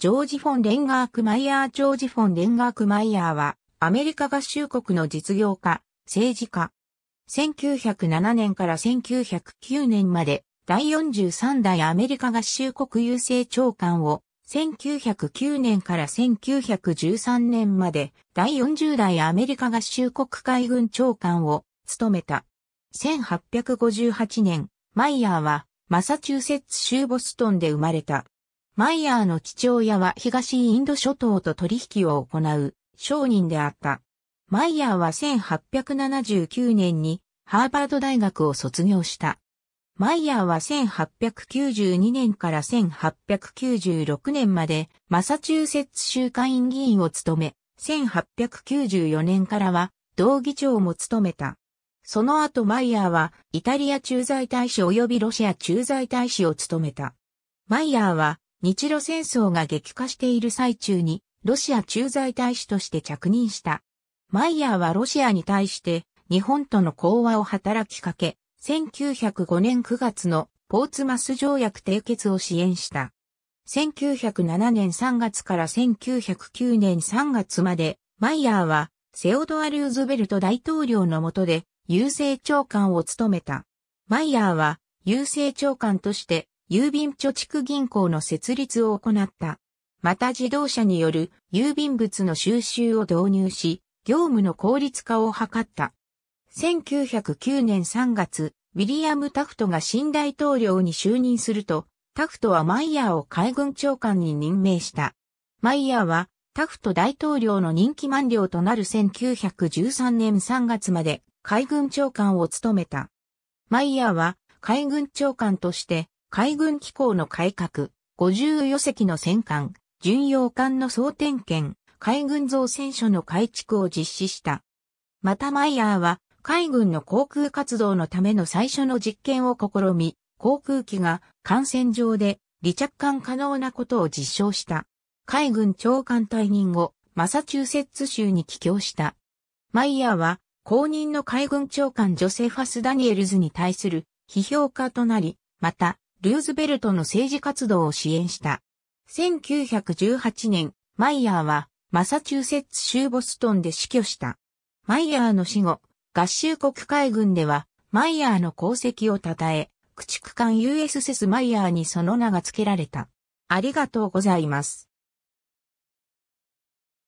ジョージ・フォン・レンガーク・マイヤー・ジョージ・フォン・レンガーク・マイヤーは、アメリカ合衆国の実業家、政治家。1907年から1909年まで、第43代アメリカ合衆国郵政長官を、1909年から1913年まで、第40代アメリカ合衆国海軍長官を、務めた。1858年、マイヤーは、マサチューセッツ州ボストンで生まれた。マイヤーの父親は東インド諸島と取引を行う商人であった。マイヤーは1879年にハーバード大学を卒業した。マイヤーは1892年から1896年までマサチューセッツ州下院議員を務め、1894年からは同議長も務めた。その後マイヤーはイタリア駐在大使及びロシア駐在大使を務めた。マイヤーは日露戦争が激化している最中に、ロシア駐在大使として着任した。マイヤーはロシアに対して日本との講和を働きかけ、1905年9月のポーツマス条約締結を支援した。1907年3月から1909年3月まで、マイヤーはセオドア・ルーズベルト大統領の下で郵政長官を務めた。マイヤーは郵政長官として郵便貯蓄銀行の設立を行った。また自動車による郵便物の収集を導入し、業務の効率化を図った。1909年3月、ウィリアム・タフトが新大統領に就任すると、タフトはマイヤーを海軍長官に任命した。マイヤーは、タフト大統領の任期満了となる1913年3月まで海軍長官を務めた。マイヤーは海軍長官として海軍機構の改革、5余隻の戦艦、巡洋艦の総点検、海軍造船所の改築を実施した。またマイヤーは、海軍の航空活動のための最初の実験を試み、航空機が艦船上で離着艦可能なことを実証した。海軍長官退任後、マサチューセッツ州に帰郷した。マイヤーは、後任の海軍長官ジョセファス・ダニエルズに対する批評家となり、また、ルーズベルトの政治活動を支援した。1918年、マイヤーはマサチューセッツ州ボストンで死去した。マイヤーの死後、合衆国海軍では、マイヤーの功績を称え、駆逐艦 USS マイヤーにその名が付けられた。ありがとうございます。